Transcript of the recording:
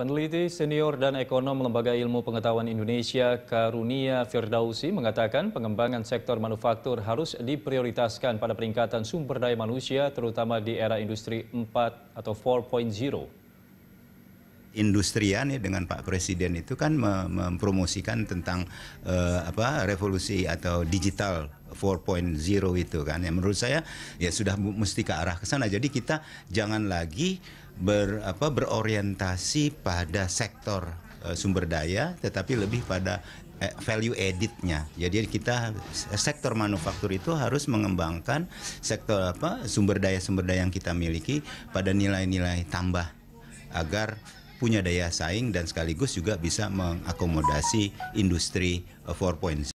Peneliti senior dan ekonom Lembaga Ilmu Pengetahuan Indonesia Karunia Firdausi mengatakan pengembangan sektor manufaktur harus diprioritaskan pada peningkatan sumber daya manusia terutama di era industri 4 atau 4.0 industrian ya dengan Pak Presiden itu kan mempromosikan tentang uh, apa revolusi atau digital 4.0 itu kan ya menurut saya ya sudah mesti ke arah ke sana jadi kita jangan lagi ber apa berorientasi pada sektor uh, sumber daya tetapi lebih pada eh, value editnya. Jadi kita sektor manufaktur itu harus mengembangkan sektor apa sumber daya sumber daya yang kita miliki pada nilai-nilai tambah agar punya daya saing dan sekaligus juga bisa mengakomodasi industri eh, empat